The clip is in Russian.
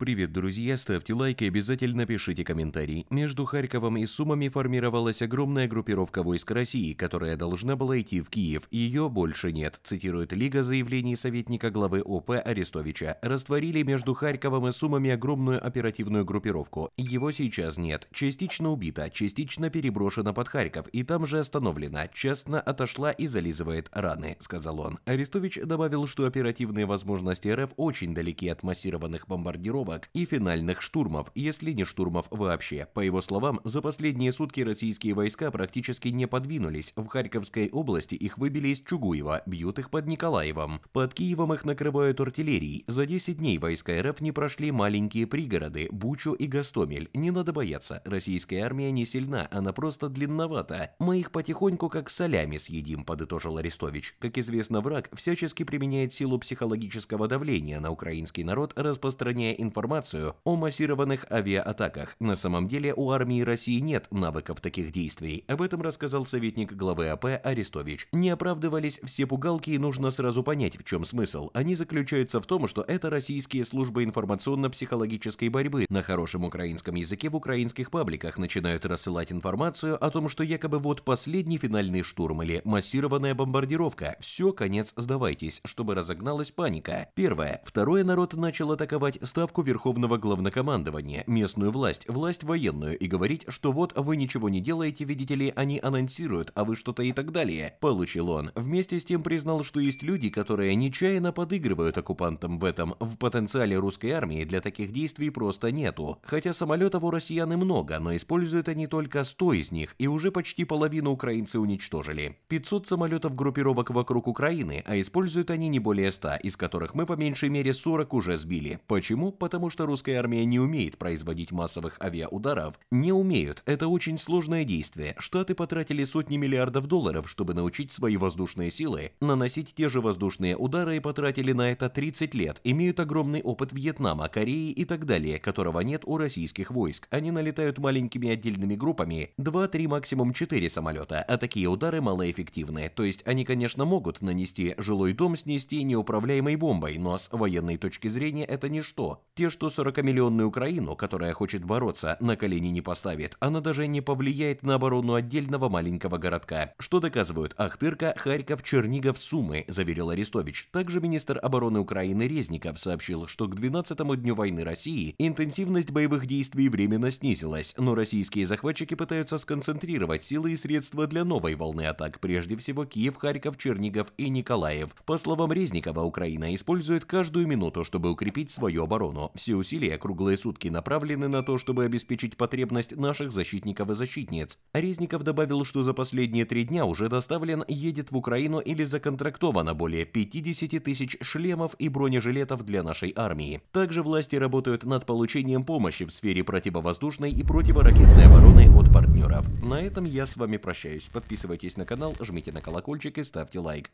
Привет, друзья! Ставьте лайки, и обязательно пишите комментарий. Между Харьковом и Сумами формировалась огромная группировка войск России, которая должна была идти в Киев. Ее больше нет, цитирует Лига заявлений советника главы ОП Арестовича. Растворили между Харьковом и Сумами огромную оперативную группировку. Его сейчас нет. Частично убита, частично переброшена под Харьков и там же остановлена. Частно отошла и зализывает раны, сказал он. Арестович добавил, что оперативные возможности РФ очень далеки от массированных бомбардировок группировок и финальных штурмов, если не штурмов вообще. По его словам, за последние сутки российские войска практически не подвинулись. В Харьковской области их выбили из Чугуева, бьют их под Николаевом. Под Киевом их накрывают артиллерией. За 10 дней войска РФ не прошли маленькие пригороды Бучу и Гастомель. Не надо бояться, российская армия не сильна, она просто длинновата. Мы их потихоньку как солями съедим, подытожил Арестович. Как известно, враг всячески применяет силу психологического давления на украинский народ, распространяя информацию информацию о массированных авиаатаках. На самом деле у армии России нет навыков таких действий. Об этом рассказал советник главы АП Арестович. Не оправдывались все пугалки и нужно сразу понять, в чем смысл. Они заключаются в том, что это российские службы информационно-психологической борьбы на хорошем украинском языке в украинских пабликах начинают рассылать информацию о том, что якобы вот последний финальный штурм или массированная бомбардировка. Все, конец, сдавайтесь, чтобы разогналась паника. Первое. Второе, народ начал атаковать ставку Верховного Главнокомандования, местную власть, власть военную и говорить, что вот вы ничего не делаете, видите ли, они анонсируют, а вы что-то и так далее. Получил он. Вместе с тем признал, что есть люди, которые нечаянно подыгрывают оккупантам в этом. В потенциале русской армии для таких действий просто нету. Хотя самолетов у россиян и много, но используют они только 100 из них, и уже почти половину украинцы уничтожили. 500 самолетов группировок вокруг Украины, а используют они не более 100, из которых мы по меньшей мере 40 уже сбили. Почему? Потому потому что русская армия не умеет производить массовых авиаударов. Не умеют, это очень сложное действие. Штаты потратили сотни миллиардов долларов, чтобы научить свои воздушные силы наносить те же воздушные удары и потратили на это 30 лет. Имеют огромный опыт Вьетнама, Кореи и так далее, которого нет у российских войск. Они налетают маленькими отдельными группами, 2-3 максимум 4 самолета, а такие удары малоэффективны. То есть они, конечно, могут нанести жилой дом, снести неуправляемой бомбой, но с военной точки зрения это ничто. Те что 40-миллионную Украину, которая хочет бороться, на колени не поставит, она даже не повлияет на оборону отдельного маленького городка. Что доказывают Ахтырка, Харьков, Чернигов, Сумы, заверил Арестович. Также министр обороны Украины Резников сообщил, что к 12-му дню войны России интенсивность боевых действий временно снизилась, но российские захватчики пытаются сконцентрировать силы и средства для новой волны атак, прежде всего Киев, Харьков, Чернигов и Николаев. По словам Резникова, Украина использует каждую минуту, чтобы укрепить свою оборону. Все усилия круглые сутки направлены на то, чтобы обеспечить потребность наших защитников и защитниц. Резников добавил, что за последние три дня уже доставлен, едет в Украину или законтрактовано более 50 тысяч шлемов и бронежилетов для нашей армии. Также власти работают над получением помощи в сфере противовоздушной и противоракетной обороны от партнеров. На этом я с вами прощаюсь. Подписывайтесь на канал, жмите на колокольчик и ставьте лайк.